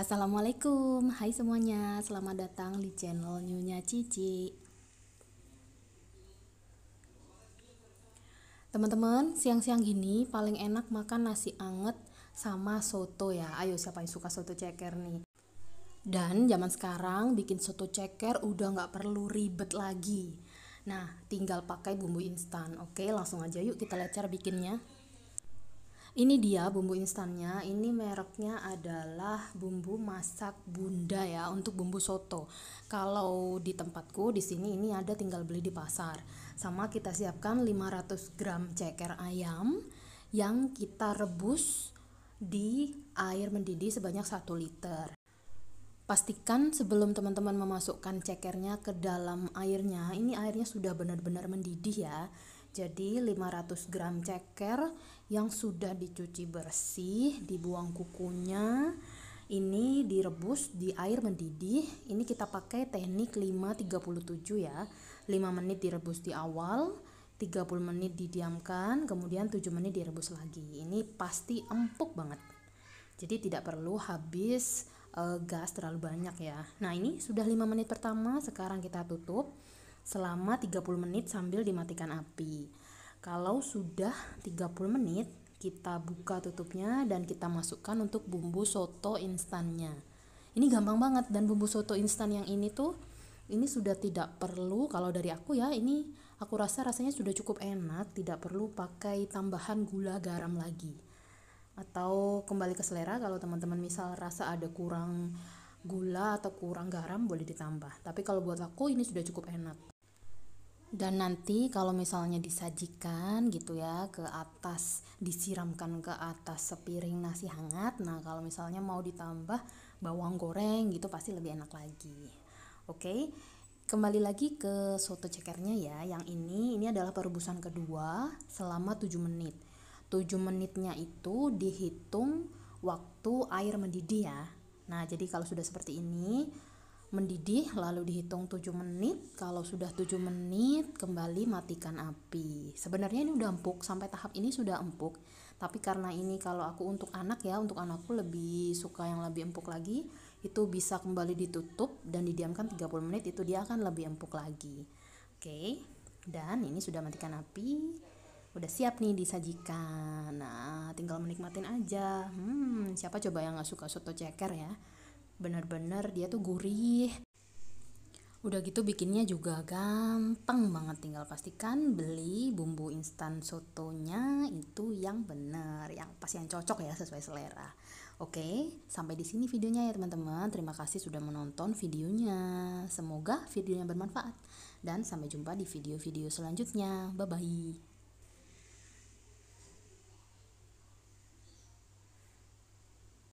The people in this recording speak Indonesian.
Assalamualaikum, hai semuanya, selamat datang di channel Nyonya Cici. Teman-teman, siang-siang gini paling enak makan nasi anget sama soto ya. Ayo siapa yang suka soto ceker nih? Dan zaman sekarang bikin soto ceker udah nggak perlu ribet lagi. Nah, tinggal pakai bumbu instan. Oke, langsung aja yuk kita lihat cara bikinnya ini dia bumbu instannya ini mereknya adalah bumbu masak bunda ya untuk bumbu soto kalau di tempatku di sini ini ada tinggal beli di pasar sama kita siapkan 500 gram ceker ayam yang kita rebus di air mendidih sebanyak 1 liter Pastikan sebelum teman-teman memasukkan cekernya ke dalam airnya, ini airnya sudah benar-benar mendidih ya jadi 500 gram ceker yang sudah dicuci bersih, dibuang kukunya, ini direbus di air mendidih. Ini kita pakai teknik 537 ya. 5 menit direbus di awal, 30 menit didiamkan, kemudian 7 menit direbus lagi. Ini pasti empuk banget. Jadi tidak perlu habis uh, gas terlalu banyak ya. Nah, ini sudah 5 menit pertama, sekarang kita tutup selama 30 menit sambil dimatikan api. Kalau sudah 30 menit, kita buka tutupnya dan kita masukkan untuk bumbu soto instannya. Ini gampang banget dan bumbu soto instan yang ini tuh ini sudah tidak perlu kalau dari aku ya ini aku rasa rasanya sudah cukup enak, tidak perlu pakai tambahan gula garam lagi. Atau kembali ke selera kalau teman-teman misal rasa ada kurang gula atau kurang garam boleh ditambah. Tapi kalau buat aku ini sudah cukup enak. Dan nanti kalau misalnya disajikan gitu ya ke atas, disiramkan ke atas sepiring nasi hangat. Nah, kalau misalnya mau ditambah bawang goreng gitu pasti lebih enak lagi. Oke. Okay? Kembali lagi ke soto cekernya ya. Yang ini ini adalah perebusan kedua selama 7 menit. 7 menitnya itu dihitung waktu air mendidih ya. Nah, jadi kalau sudah seperti ini mendidih lalu dihitung 7 menit kalau sudah 7 menit kembali matikan api sebenarnya ini udah empuk sampai tahap ini sudah empuk tapi karena ini kalau aku untuk anak ya untuk anakku lebih suka yang lebih empuk lagi itu bisa kembali ditutup dan didiamkan 30 menit itu dia akan lebih empuk lagi oke dan ini sudah matikan api udah siap nih disajikan nah tinggal menikmatin aja hmm siapa coba yang gak suka soto ceker ya bener-bener dia tuh gurih Udah gitu bikinnya juga gampang banget tinggal pastikan beli bumbu instan sotonya itu yang bener, yang pasti yang cocok ya sesuai selera. Oke, sampai di sini videonya ya teman-teman. Terima kasih sudah menonton videonya. Semoga videonya bermanfaat dan sampai jumpa di video-video selanjutnya. Bye bye.